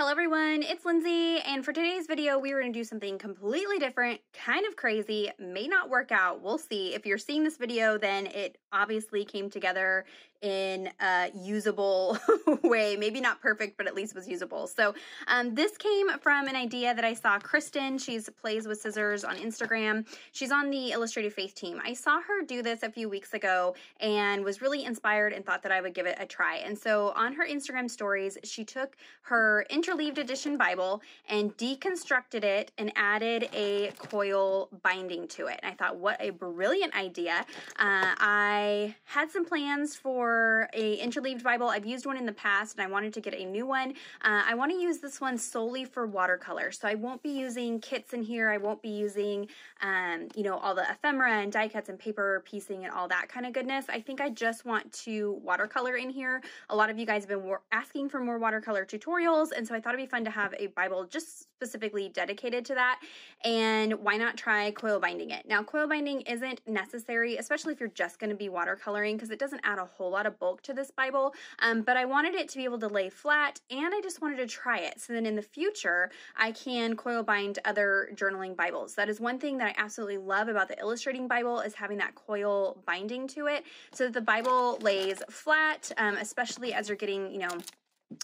Hello everyone, it's Lindsay, and for today's video, we are gonna do something completely different, kind of crazy, may not work out, we'll see. If you're seeing this video, then it obviously came together in a usable way. Maybe not perfect, but at least was usable. So um, this came from an idea that I saw Kristen. She's plays with scissors on Instagram. She's on the Illustrated Faith team. I saw her do this a few weeks ago and was really inspired and thought that I would give it a try. And so on her Instagram stories, she took her interleaved edition Bible and deconstructed it and added a coil binding to it. And I thought, what a brilliant idea. Uh, I had some plans for for a interleaved Bible. I've used one in the past and I wanted to get a new one. Uh, I want to use this one solely for watercolor. So I won't be using kits in here. I won't be using, um, you know, all the ephemera and die cuts and paper piecing and all that kind of goodness. I think I just want to watercolor in here. A lot of you guys have been asking for more watercolor tutorials. And so I thought it'd be fun to have a Bible just specifically dedicated to that. And why not try coil binding it? Now, coil binding isn't necessary, especially if you're just going to be watercoloring, because it doesn't add a whole lot of bulk to this Bible. Um, but I wanted it to be able to lay flat, and I just wanted to try it. So then in the future, I can coil bind other journaling Bibles. That is one thing that I absolutely love about the Illustrating Bible is having that coil binding to it so that the Bible lays flat, um, especially as you're getting, you know,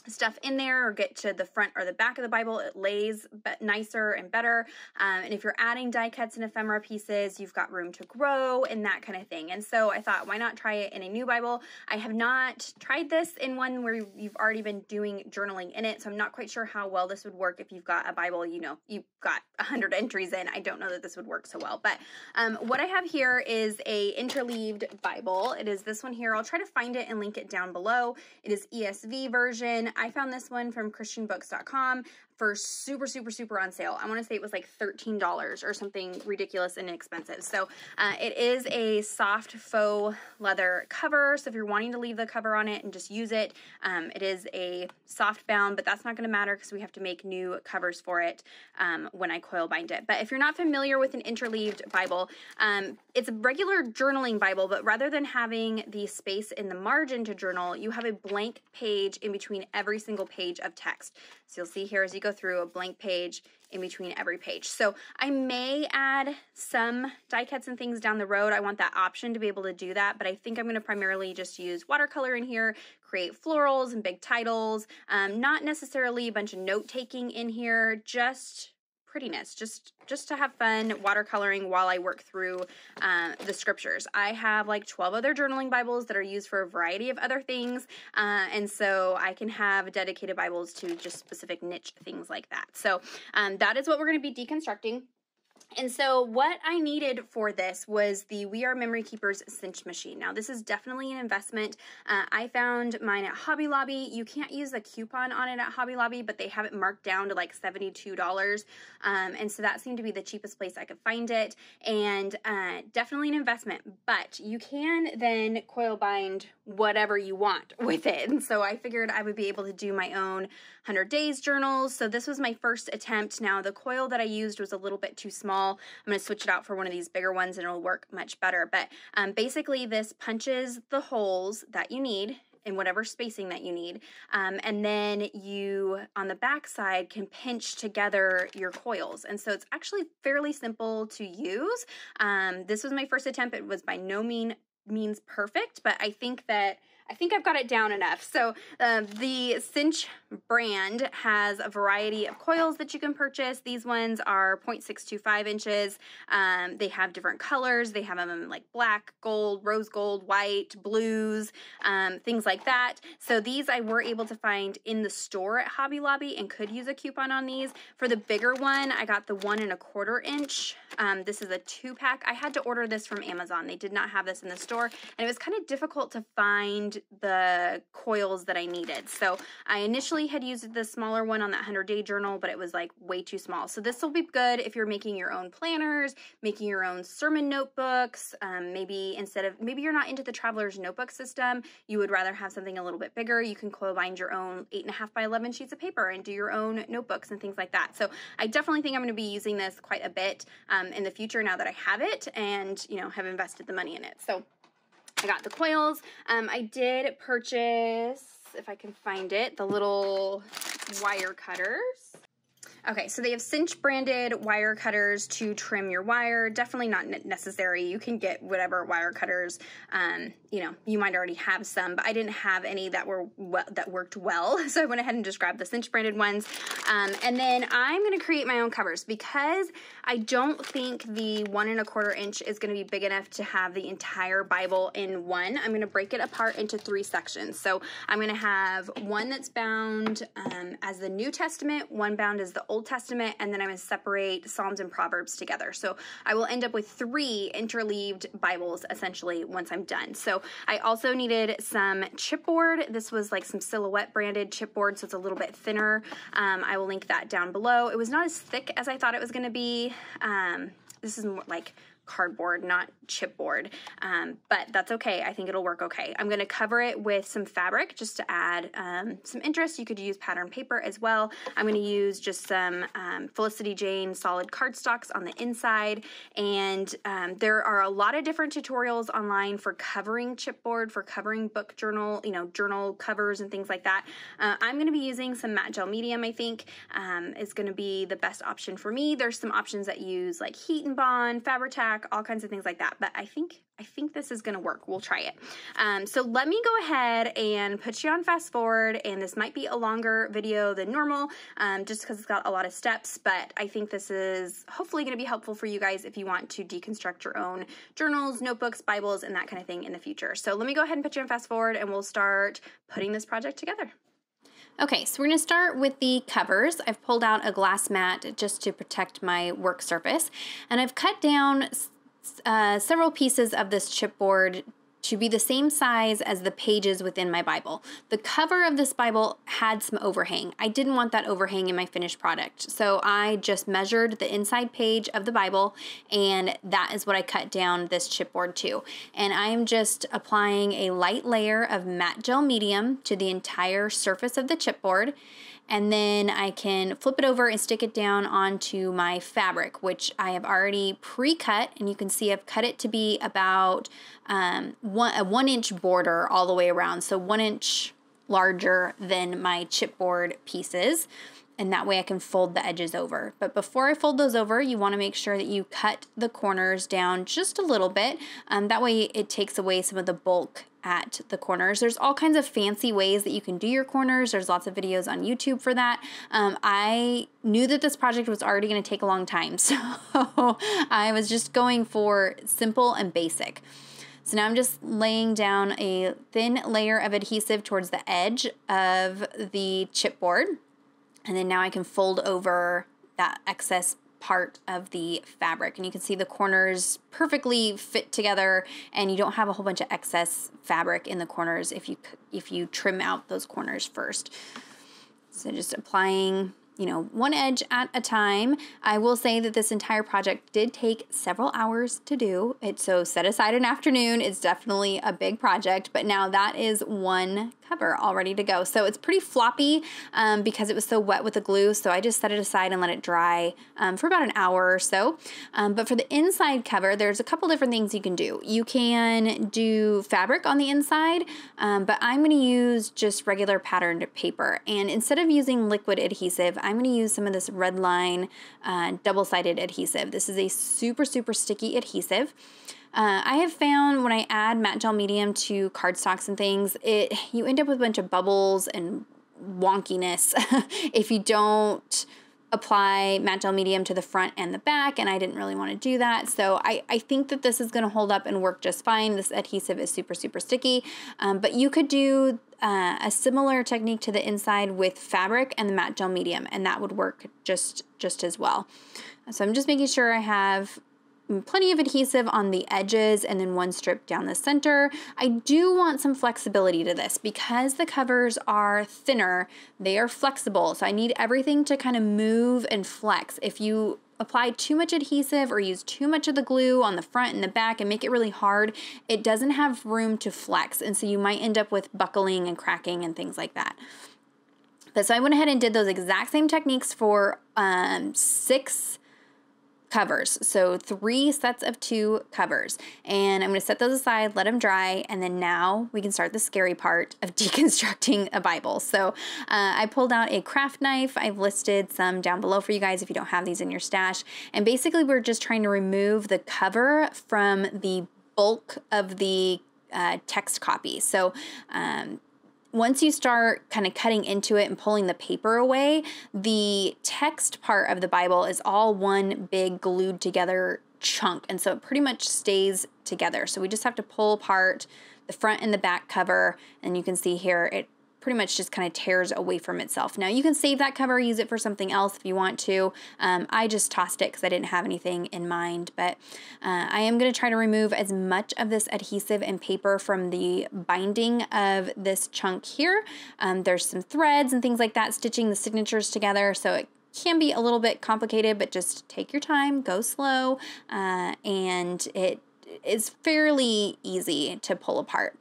stuff in there or get to the front or the back of the Bible, it lays nicer and better. Um, and if you're adding die cuts and ephemera pieces, you've got room to grow and that kind of thing. And so I thought, why not try it in a new Bible? I have not tried this in one where you've already been doing journaling in it. So I'm not quite sure how well this would work if you've got a Bible, you know, you've got 100 entries in. I don't know that this would work so well. But um, what I have here is a interleaved Bible. It is this one here. I'll try to find it and link it down below. It is ESV version. I found this one from christianbooks.com for super, super, super on sale. I want to say it was like $13 or something ridiculous and inexpensive. So uh, it is a soft faux leather cover. So if you're wanting to leave the cover on it and just use it, um, it is a soft bound, but that's not going to matter because we have to make new covers for it um, when I coil bind it. But if you're not familiar with an interleaved Bible, um, it's a regular journaling Bible, but rather than having the space in the margin to journal, you have a blank page in between every single page of text. So you'll see here as you go go through a blank page in between every page. So I may add some die cuts and things down the road. I want that option to be able to do that, but I think I'm gonna primarily just use watercolor in here, create florals and big titles, um, not necessarily a bunch of note taking in here, just prettiness, just just to have fun watercoloring while I work through um, the scriptures. I have like 12 other journaling Bibles that are used for a variety of other things, uh, and so I can have dedicated Bibles to just specific niche things like that. So um, that is what we're going to be deconstructing. And so what I needed for this was the We Are Memory Keepers cinch machine. Now this is definitely an investment. Uh, I found mine at Hobby Lobby. You can't use a coupon on it at Hobby Lobby, but they have it marked down to like $72. Um, and so that seemed to be the cheapest place I could find it. And uh, definitely an investment, but you can then coil bind whatever you want with it. And so I figured I would be able to do my own 100 days journals. So this was my first attempt. Now the coil that I used was a little bit too small small. I'm going to switch it out for one of these bigger ones and it'll work much better. But um, basically this punches the holes that you need in whatever spacing that you need. Um, and then you, on the back side, can pinch together your coils. And so it's actually fairly simple to use. Um, this was my first attempt. It was by no mean, means perfect, but I think that I think I've got it down enough. So um, the cinch brand has a variety of coils that you can purchase. These ones are 0.625 inches. Um, they have different colors. They have them in like black, gold, rose gold, white, blues, um, things like that. So these I were able to find in the store at Hobby Lobby and could use a coupon on these. For the bigger one, I got the one and a quarter inch. Um, this is a two pack. I had to order this from Amazon. They did not have this in the store and it was kind of difficult to find the coils that I needed. So I initially had used the smaller one on that 100 day journal, but it was like way too small. So this will be good if you're making your own planners, making your own sermon notebooks. Um, maybe instead of, maybe you're not into the traveler's notebook system, you would rather have something a little bit bigger. You can co-bind your own eight and a half by 11 sheets of paper and do your own notebooks and things like that. So I definitely think I'm going to be using this quite a bit um, in the future now that I have it and, you know, have invested the money in it. So I got the coils. Um, I did purchase if I can find it, the little wire cutters. Okay, so they have cinch branded wire cutters to trim your wire. Definitely not necessary. You can get whatever wire cutters. Um, you know, you might already have some, but I didn't have any that were that worked well, so I went ahead and just grabbed the cinch branded ones. Um, and then I'm gonna create my own covers because I don't think the one and a quarter inch is gonna be big enough to have the entire Bible in one. I'm gonna break it apart into three sections. So I'm gonna have one that's bound um, as the New Testament, one bound as the Old Old Testament, and then I'm going to separate Psalms and Proverbs together. So I will end up with three interleaved Bibles essentially once I'm done. So I also needed some chipboard. This was like some Silhouette branded chipboard, so it's a little bit thinner. Um, I will link that down below. It was not as thick as I thought it was going to be. Um, this is more like cardboard, not chipboard. Um, but that's okay. I think it'll work okay. I'm going to cover it with some fabric just to add um, some interest. You could use pattern paper as well. I'm going to use just some um, Felicity Jane solid cardstocks on the inside. And um, there are a lot of different tutorials online for covering chipboard, for covering book journal, you know, journal covers and things like that. Uh, I'm going to be using some matte gel medium, I think, um, is going to be the best option for me. There's some options that use like heat and bond, Fabri-Tac, all kinds of things like that. But I think I think this is going to work. We'll try it. Um, so let me go ahead and put you on fast forward. And this might be a longer video than normal, um, just because it's got a lot of steps. But I think this is hopefully going to be helpful for you guys if you want to deconstruct your own journals, notebooks, Bibles, and that kind of thing in the future. So let me go ahead and put you on fast forward, and we'll start putting this project together. Okay, so we're gonna start with the covers. I've pulled out a glass mat just to protect my work surface, and I've cut down uh, several pieces of this chipboard should be the same size as the pages within my Bible. The cover of this Bible had some overhang. I didn't want that overhang in my finished product, so I just measured the inside page of the Bible, and that is what I cut down this chipboard to. And I am just applying a light layer of matte gel medium to the entire surface of the chipboard and then I can flip it over and stick it down onto my fabric, which I have already pre-cut, and you can see I've cut it to be about um, one, a one inch border all the way around, so one inch larger than my chipboard pieces, and that way I can fold the edges over. But before I fold those over, you wanna make sure that you cut the corners down just a little bit, um, that way it takes away some of the bulk at the corners. There's all kinds of fancy ways that you can do your corners. There's lots of videos on YouTube for that. Um, I knew that this project was already going to take a long time, so I was just going for simple and basic. So now I'm just laying down a thin layer of adhesive towards the edge of the chipboard. And then now I can fold over that excess part of the fabric. And you can see the corners perfectly fit together and you don't have a whole bunch of excess fabric in the corners if you, if you trim out those corners first. So just applying you know, one edge at a time. I will say that this entire project did take several hours to do. It so set aside an afternoon. It's definitely a big project, but now that is one cover all ready to go. So it's pretty floppy um, because it was so wet with the glue. So I just set it aside and let it dry um, for about an hour or so. Um, but for the inside cover, there's a couple different things you can do. You can do fabric on the inside, um, but I'm gonna use just regular patterned paper. And instead of using liquid adhesive, I'm gonna use some of this Redline uh, double-sided adhesive. This is a super, super sticky adhesive. Uh, I have found when I add matte gel medium to cardstocks and things, it you end up with a bunch of bubbles and wonkiness if you don't apply matte gel medium to the front and the back and I didn't really want to do that so I, I think that this is going to hold up and work just fine this adhesive is super super sticky um, but you could do uh, a similar technique to the inside with fabric and the matte gel medium and that would work just just as well so I'm just making sure I have plenty of adhesive on the edges and then one strip down the center. I do want some flexibility to this because the covers are thinner, they are flexible. So I need everything to kind of move and flex. If you apply too much adhesive or use too much of the glue on the front and the back and make it really hard, it doesn't have room to flex. And so you might end up with buckling and cracking and things like that. But so I went ahead and did those exact same techniques for um, six covers. So three sets of two covers. And I'm going to set those aside, let them dry, and then now we can start the scary part of deconstructing a Bible. So uh, I pulled out a craft knife. I've listed some down below for you guys if you don't have these in your stash. And basically we're just trying to remove the cover from the bulk of the uh, text copy. So um, once you start kind of cutting into it and pulling the paper away, the text part of the Bible is all one big glued together chunk. And so it pretty much stays together. So we just have to pull apart the front and the back cover. And you can see here it pretty much just kind of tears away from itself. Now you can save that cover, use it for something else if you want to. Um, I just tossed it because I didn't have anything in mind, but uh, I am going to try to remove as much of this adhesive and paper from the binding of this chunk here. Um, there's some threads and things like that stitching the signatures together, so it can be a little bit complicated, but just take your time, go slow, uh, and it is fairly easy to pull apart.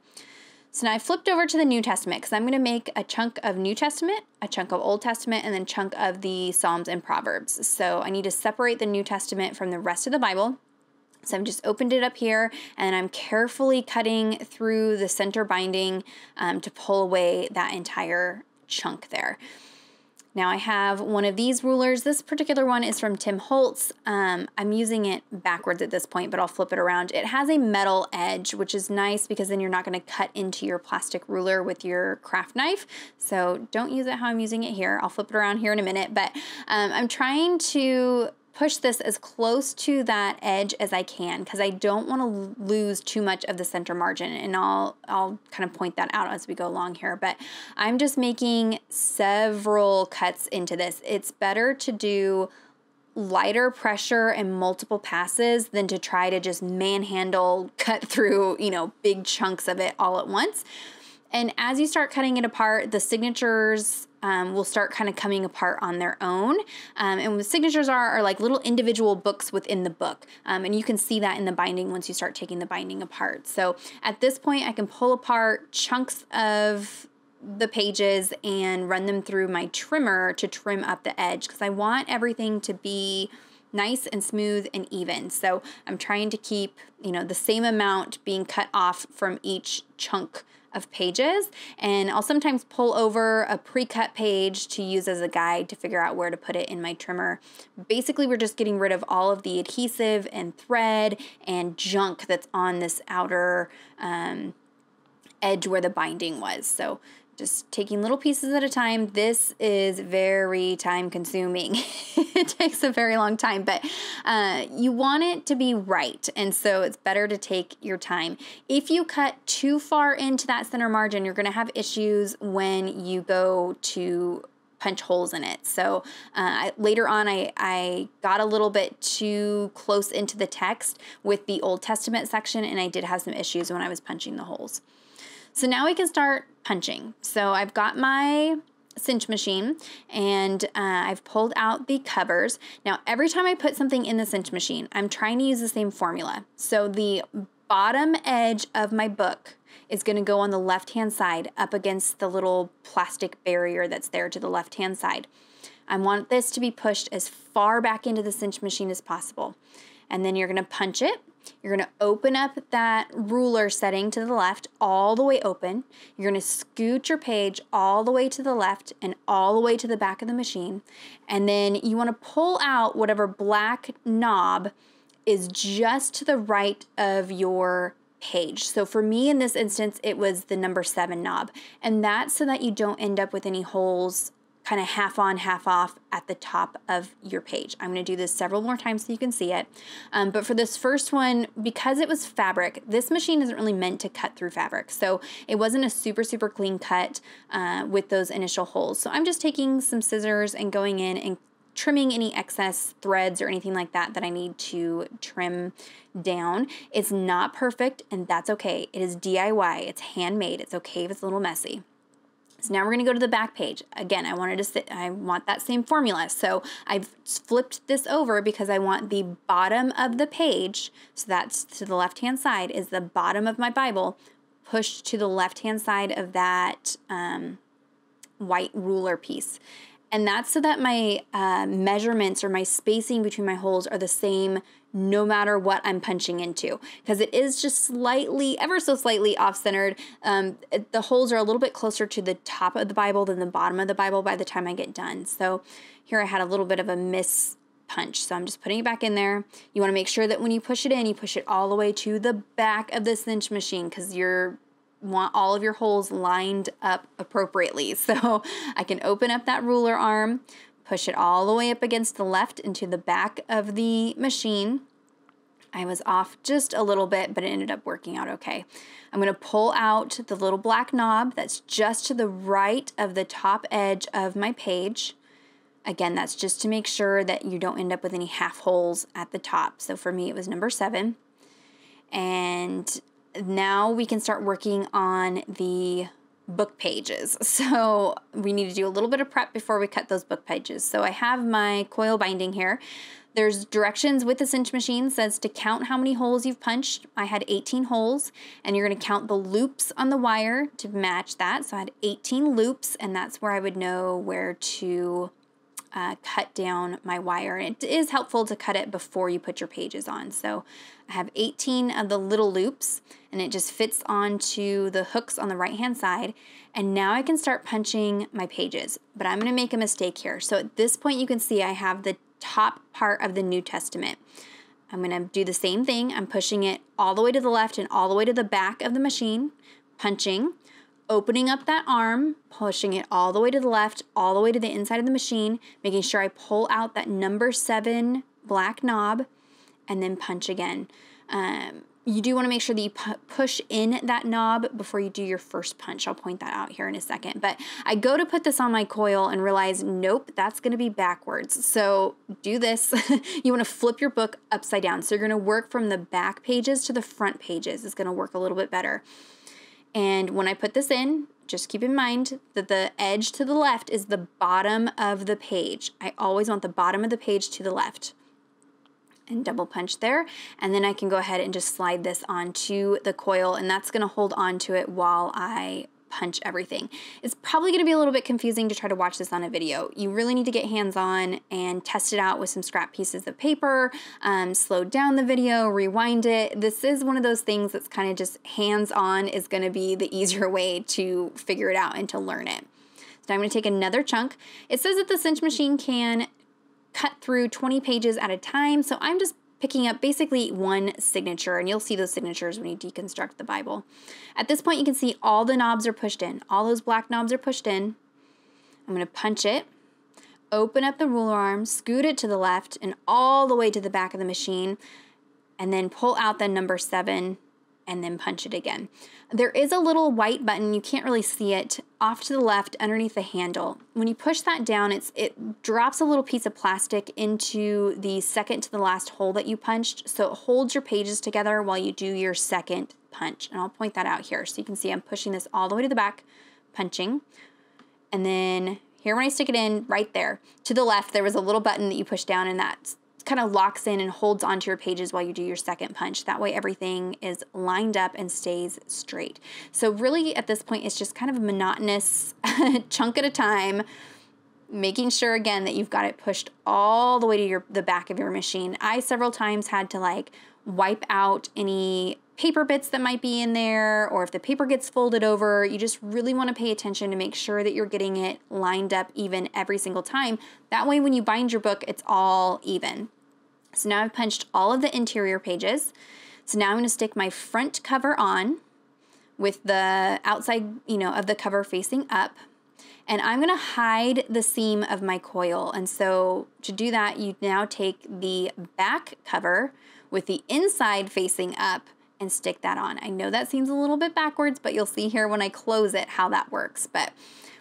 So now I flipped over to the New Testament because I'm going to make a chunk of New Testament, a chunk of Old Testament, and then chunk of the Psalms and Proverbs. So I need to separate the New Testament from the rest of the Bible. So I've just opened it up here and I'm carefully cutting through the center binding um, to pull away that entire chunk there. Now I have one of these rulers. This particular one is from Tim Holtz. Um, I'm using it backwards at this point, but I'll flip it around. It has a metal edge, which is nice because then you're not gonna cut into your plastic ruler with your craft knife. So don't use it how I'm using it here. I'll flip it around here in a minute, but um, I'm trying to push this as close to that edge as I can because I don't want to lose too much of the center margin and I'll, I'll kind of point that out as we go along here, but I'm just making several cuts into this. It's better to do lighter pressure and multiple passes than to try to just manhandle cut through, you know, big chunks of it all at once. And as you start cutting it apart, the signatures um, will start kind of coming apart on their own. Um, and what signatures are are like little individual books within the book. Um, and you can see that in the binding once you start taking the binding apart. So at this point, I can pull apart chunks of the pages and run them through my trimmer to trim up the edge because I want everything to be nice and smooth and even. So I'm trying to keep, you know, the same amount being cut off from each chunk of pages. And I'll sometimes pull over a pre-cut page to use as a guide to figure out where to put it in my trimmer. Basically, we're just getting rid of all of the adhesive and thread and junk that's on this outer um, edge where the binding was. So just taking little pieces at a time. This is very time consuming. it takes a very long time, but uh, you want it to be right. And so it's better to take your time. If you cut too far into that center margin, you're going to have issues when you go to punch holes in it. So uh, I, later on, I, I got a little bit too close into the text with the Old Testament section, and I did have some issues when I was punching the holes. So now we can start punching. So I've got my cinch machine and uh, I've pulled out the covers. Now every time I put something in the cinch machine, I'm trying to use the same formula. So the bottom edge of my book is going to go on the left hand side up against the little plastic barrier that's there to the left hand side. I want this to be pushed as far back into the cinch machine as possible. And then you're going to punch it you're going to open up that ruler setting to the left, all the way open. You're going to scoot your page all the way to the left and all the way to the back of the machine. And then you want to pull out whatever black knob is just to the right of your page. So for me in this instance, it was the number seven knob. And that's so that you don't end up with any holes kind of half on, half off at the top of your page. I'm going to do this several more times so you can see it. Um, but for this first one, because it was fabric, this machine isn't really meant to cut through fabric. So it wasn't a super, super clean cut uh, with those initial holes. So I'm just taking some scissors and going in and trimming any excess threads or anything like that that I need to trim down. It's not perfect and that's okay. It is DIY, it's handmade, it's okay if it's a little messy. So now we're gonna go to the back page. Again, I wanted to sit, I want that same formula. So I've flipped this over because I want the bottom of the page, so that's to the left-hand side, is the bottom of my Bible, pushed to the left-hand side of that um, white ruler piece. And that's so that my uh, measurements or my spacing between my holes are the same no matter what I'm punching into because it is just slightly, ever so slightly off centered. Um, the holes are a little bit closer to the top of the Bible than the bottom of the Bible by the time I get done. So here I had a little bit of a miss punch. So I'm just putting it back in there. You want to make sure that when you push it in, you push it all the way to the back of the cinch machine because you're want all of your holes lined up appropriately. So I can open up that ruler arm, push it all the way up against the left into the back of the machine. I was off just a little bit, but it ended up working out okay. I'm gonna pull out the little black knob that's just to the right of the top edge of my page. Again, that's just to make sure that you don't end up with any half holes at the top. So for me, it was number seven. And now we can start working on the book pages. So we need to do a little bit of prep before we cut those book pages. So I have my coil binding here. There's directions with the cinch machine says to count how many holes you've punched. I had 18 holes and you're gonna count the loops on the wire to match that. So I had 18 loops and that's where I would know where to uh, cut down my wire. And it is helpful to cut it before you put your pages on. So I have 18 of the little loops and it just fits onto the hooks on the right hand side. And now I can start punching my pages, but I'm gonna make a mistake here. So at this point you can see I have the top part of the New Testament. I'm gonna do the same thing. I'm pushing it all the way to the left and all the way to the back of the machine, punching opening up that arm, pushing it all the way to the left, all the way to the inside of the machine, making sure I pull out that number seven black knob, and then punch again. Um, you do want to make sure that you pu push in that knob before you do your first punch. I'll point that out here in a second. But I go to put this on my coil and realize, nope, that's going to be backwards. So do this. you want to flip your book upside down. So you're going to work from the back pages to the front pages. It's going to work a little bit better. And when I put this in, just keep in mind that the edge to the left is the bottom of the page. I always want the bottom of the page to the left and double punch there. And then I can go ahead and just slide this onto the coil and that's gonna hold onto it while I punch everything. It's probably going to be a little bit confusing to try to watch this on a video. You really need to get hands-on and test it out with some scrap pieces of paper, um, slow down the video, rewind it. This is one of those things that's kind of just hands-on is going to be the easier way to figure it out and to learn it. So I'm going to take another chunk. It says that the cinch machine can cut through 20 pages at a time, so I'm just picking up basically one signature, and you'll see those signatures when you deconstruct the Bible. At this point, you can see all the knobs are pushed in. All those black knobs are pushed in. I'm going to punch it, open up the ruler arm, scoot it to the left and all the way to the back of the machine, and then pull out the number seven and then punch it again. There is a little white button, you can't really see it, off to the left underneath the handle. When you push that down, it's it drops a little piece of plastic into the second to the last hole that you punched, so it holds your pages together while you do your second punch. And I'll point that out here. So you can see I'm pushing this all the way to the back, punching, and then here when I stick it in, right there, to the left, there was a little button that you push down and that's kind of locks in and holds onto your pages while you do your second punch. That way everything is lined up and stays straight. So really at this point, it's just kind of a monotonous chunk at a time, making sure again that you've got it pushed all the way to your the back of your machine. I several times had to like wipe out any paper bits that might be in there or if the paper gets folded over. You just really want to pay attention to make sure that you're getting it lined up even every single time. That way, when you bind your book, it's all even. So now I've punched all of the interior pages. So now I'm going to stick my front cover on with the outside, you know, of the cover facing up. And I'm going to hide the seam of my coil. And so to do that, you now take the back cover with the inside facing up and stick that on. I know that seems a little bit backwards, but you'll see here when I close it how that works. But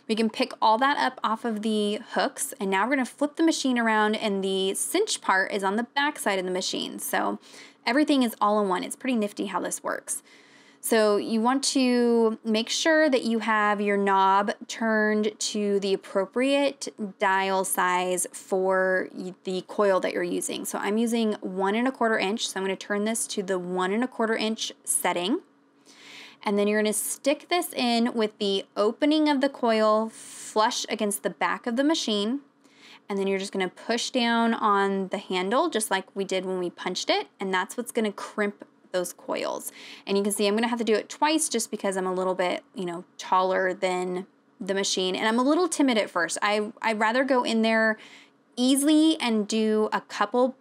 we can pick all that up off of the hooks and now we're gonna flip the machine around and the cinch part is on the back side of the machine. So everything is all in one. It's pretty nifty how this works. So you want to make sure that you have your knob turned to the appropriate dial size for the coil that you're using. So I'm using one and a quarter inch. So I'm going to turn this to the one and a quarter inch setting. And then you're gonna stick this in with the opening of the coil flush against the back of the machine. And then you're just gonna push down on the handle just like we did when we punched it. And that's what's gonna crimp those coils. And you can see I'm gonna have to do it twice just because I'm a little bit, you know, taller than the machine. And I'm a little timid at first. I, I'd rather go in there easily and do a couple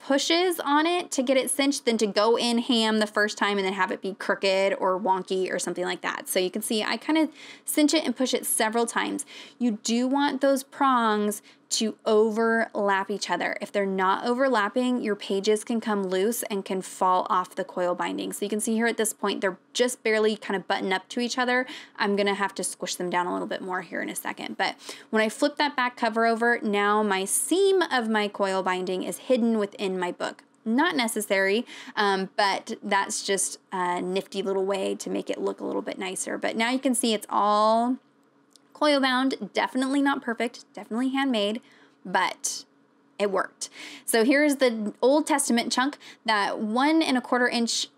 pushes on it to get it cinched than to go in ham the first time and then have it be crooked or wonky or something like that. So you can see I kind of cinch it and push it several times. You do want those prongs to overlap each other. If they're not overlapping, your pages can come loose and can fall off the coil binding. So you can see here at this point, they're just barely kind of buttoned up to each other. I'm gonna have to squish them down a little bit more here in a second. But when I flip that back cover over, now my seam of my coil binding is hidden within my book not necessary, um, but that's just a nifty little way to make it look a little bit nicer. But now you can see it's all coil bound, definitely not perfect, definitely handmade, but it worked. So here's the Old Testament chunk that one and a quarter inch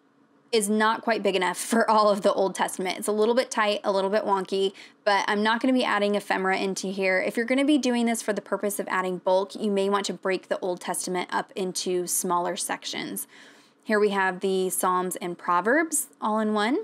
is not quite big enough for all of the Old Testament. It's a little bit tight, a little bit wonky, but I'm not going to be adding ephemera into here. If you're going to be doing this for the purpose of adding bulk, you may want to break the Old Testament up into smaller sections. Here we have the Psalms and Proverbs all in one.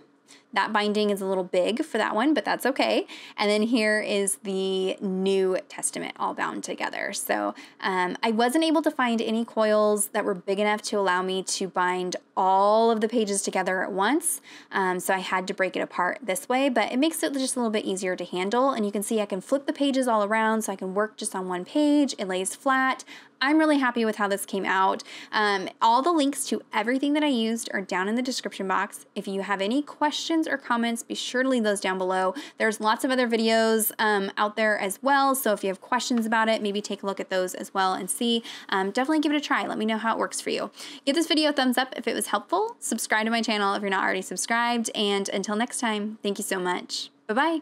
That binding is a little big for that one, but that's okay. And then here is the New Testament all bound together. So um, I wasn't able to find any coils that were big enough to allow me to bind all of the pages together at once. Um, so I had to break it apart this way, but it makes it just a little bit easier to handle. And you can see I can flip the pages all around so I can work just on one page. It lays flat. I'm really happy with how this came out. Um, all the links to everything that I used are down in the description box. If you have any questions, questions or comments, be sure to leave those down below. There's lots of other videos um, out there as well. So if you have questions about it, maybe take a look at those as well and see. Um, definitely give it a try. Let me know how it works for you. Give this video a thumbs up if it was helpful. Subscribe to my channel if you're not already subscribed. And until next time, thank you so much. Bye-bye.